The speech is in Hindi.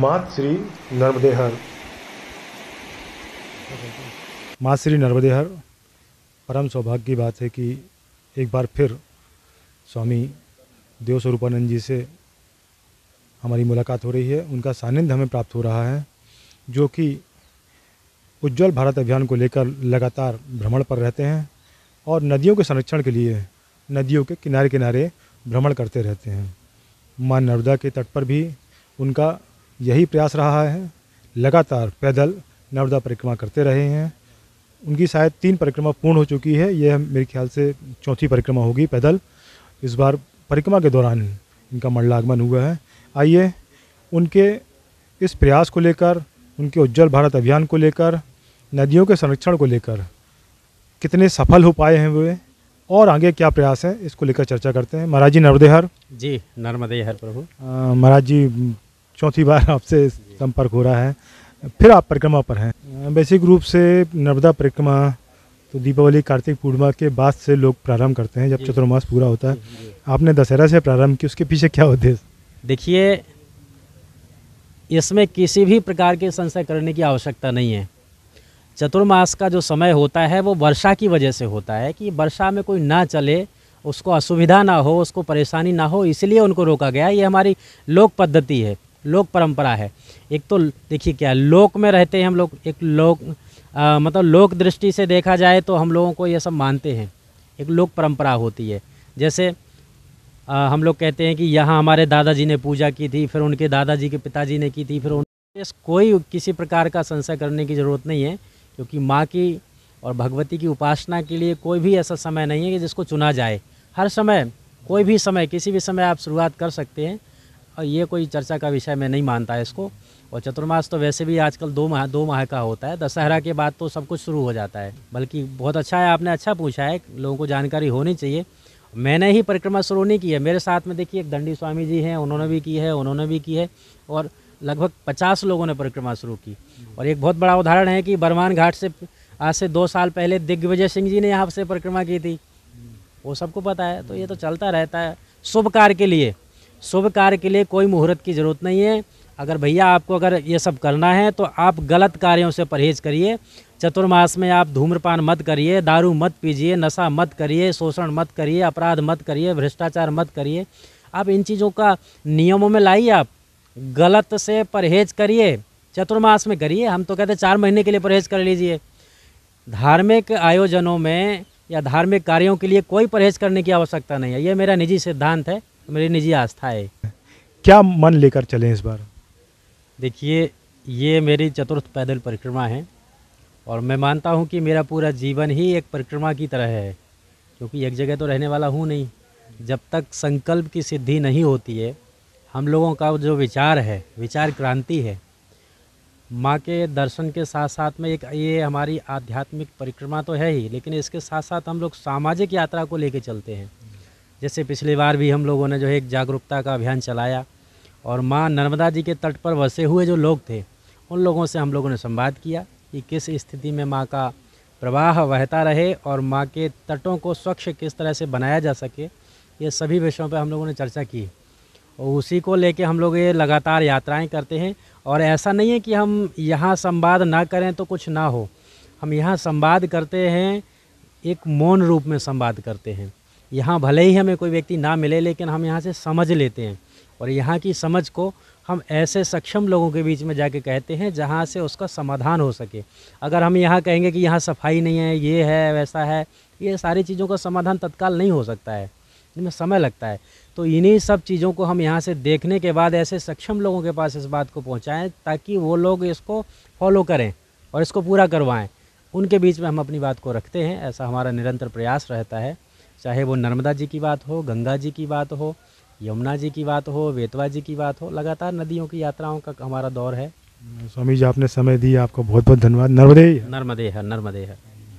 मात श्री नर्मदेहर मात श्री नर्मदेहर परम सौभाग्य की बात है कि एक बार फिर स्वामी देव स्वरूपानंद जी से हमारी मुलाकात हो रही है उनका सानिध्य हमें प्राप्त हो रहा है जो कि उज्जवल भारत अभियान को लेकर लगातार भ्रमण पर रहते हैं और नदियों के संरक्षण के लिए नदियों के किनारे किनारे भ्रमण करते रहते हैं माँ नर्मदा के तट पर भी उनका यही प्रयास रहा है लगातार पैदल नर्मदा परिक्रमा करते रहे हैं उनकी शायद तीन परिक्रमा पूर्ण हो चुकी है यह मेरे ख्याल से चौथी परिक्रमा होगी पैदल इस बार परिक्रमा के दौरान इनका मंडलागमन हुआ है आइए उनके इस प्रयास को लेकर उनके उज्जवल भारत अभियान को लेकर नदियों के संरक्षण को लेकर कितने सफल हो पाए हैं वे और आगे क्या प्रयास हैं इसको लेकर चर्चा करते हैं महाराज जी नर्मदेहर जी नर्मदेहर प्रभु महाराज जी चौथी बार आपसे संपर्क हो रहा है फिर आप परिक्रमा पर हैं बेसिक रूप से नर्मदा परिक्रमा तो दीपावली कार्तिक पूर्णिमा के बाद से लोग प्रारंभ करते हैं जब चतुर्मास पूरा होता है आपने दशहरा से प्रारंभ किया उसके पीछे क्या उद्देश्य देखिए इसमें किसी भी प्रकार के संशय करने की आवश्यकता नहीं है चतुर्मास का जो समय होता है वो वर्षा की वजह से होता है कि वर्षा में कोई ना चले उसको असुविधा ना हो उसको परेशानी ना हो इसलिए उनको रोका गया ये हमारी लोक पद्धति है लोक परंपरा है एक तो देखिए क्या लोक में रहते हैं हम लोग एक लोक आ, मतलब लोक दृष्टि से देखा जाए तो हम लोगों को ये सब मानते हैं एक लोक परंपरा होती है जैसे आ, हम लोग कहते हैं कि यहाँ हमारे दादाजी ने पूजा की थी फिर उनके दादाजी के पिताजी ने की थी फिर उन कोई किसी प्रकार का संशय करने की ज़रूरत नहीं है क्योंकि माँ की और भगवती की उपासना के लिए कोई भी ऐसा समय नहीं है कि जिसको चुना जाए हर समय कोई भी समय किसी भी समय आप शुरुआत कर सकते हैं और ये कोई चर्चा का विषय मैं नहीं मानता है इसको और चतुर्मास तो वैसे भी आजकल दो माह दो माह का होता है दशहरा के बाद तो सब कुछ शुरू हो जाता है बल्कि बहुत अच्छा है आपने अच्छा पूछा है लोगों को जानकारी होनी चाहिए मैंने ही परिक्रमा शुरू नहीं की है मेरे साथ में देखिए एक दंडी स्वामी जी हैं उन्होंने भी की है उन्होंने भी की है और लगभग पचास लोगों ने परिक्रमा शुरू की और एक बहुत बड़ा उदाहरण है कि बरमान घाट से आज से दो साल पहले दिग्विजय सिंह जी ने यहाँ से परिक्रमा की थी वो सबको पता है तो ये तो चलता रहता है शुभ कार्य के लिए शुभ कार्य के लिए कोई मुहूर्त की ज़रूरत नहीं है अगर भैया आपको अगर ये सब करना है तो आप गलत कार्यों से परहेज करिए चतुर्मास में आप धूम्रपान मत करिए दारू मत पीजिए नशा मत करिए शोषण मत करिए अपराध मत करिए भ्रष्टाचार मत करिए आप इन चीज़ों का नियमों में लाइए आप गलत से परहेज करिए चतुर्मास में करिए हम तो कहते हैं चार महीने के लिए परहेज कर लीजिए धार्मिक आयोजनों में या धार्मिक कार्यों के लिए कोई परहेज करने की आवश्यकता नहीं है ये मेरा निजी सिद्धांत है तो मेरी निजी आस्था है क्या मन लेकर चले इस बार देखिए ये मेरी चतुर्थ पैदल परिक्रमा है और मैं मानता हूँ कि मेरा पूरा जीवन ही एक परिक्रमा की तरह है क्योंकि एक जगह तो रहने वाला हूँ नहीं जब तक संकल्प की सिद्धि नहीं होती है हम लोगों का जो विचार है विचार क्रांति है माँ के दर्शन के साथ साथ में एक ये हमारी आध्यात्मिक परिक्रमा तो है ही लेकिन इसके साथ साथ हम लोग सामाजिक यात्रा को लेकर चलते हैं जैसे पिछली बार भी हम लोगों ने जो है एक जागरूकता का अभियान चलाया और माँ नर्मदा जी के तट पर बसे हुए जो लोग थे उन लोगों से हम लोगों ने संवाद किया कि किस स्थिति में माँ का प्रवाह बहता रहे और माँ के तटों को स्वच्छ किस तरह से बनाया जा सके ये सभी विषयों पर हम लोगों ने चर्चा की और उसी को लेके हम लोग ये लगातार यात्राएं करते हैं और ऐसा नहीं है कि हम यहाँ संवाद ना करें तो कुछ ना हो हम यहाँ संवाद करते हैं एक मौन रूप में संवाद करते हैं यहाँ भले ही हमें कोई व्यक्ति ना मिले लेकिन हम यहाँ से समझ लेते हैं और यहाँ की समझ को हम ऐसे सक्षम लोगों के बीच में जाके कहते हैं जहाँ से उसका समाधान हो सके अगर हम यहाँ कहेंगे कि यहाँ सफाई नहीं है ये है वैसा है ये सारी चीज़ों का समाधान तत्काल नहीं हो सकता है इनमें समय लगता है तो इन्हीं सब चीज़ों को हम यहाँ से देखने के बाद ऐसे सक्षम लोगों के पास इस बात को पहुँचाएँ ताकि वो लोग इसको फॉलो करें और इसको पूरा करवाएँ उनके बीच में हम अपनी बात को रखते हैं ऐसा हमारा निरंतर प्रयास रहता है चाहे वो नर्मदा जी की बात हो गंगा जी की बात हो यमुना जी की बात हो वेतवा जी की बात हो लगातार नदियों की यात्राओं का हमारा दौर है स्वामी जी आपने समय दिया आपको बहुत बहुत धन्यवाद नर्मदे नर्मदे है नर्मदे है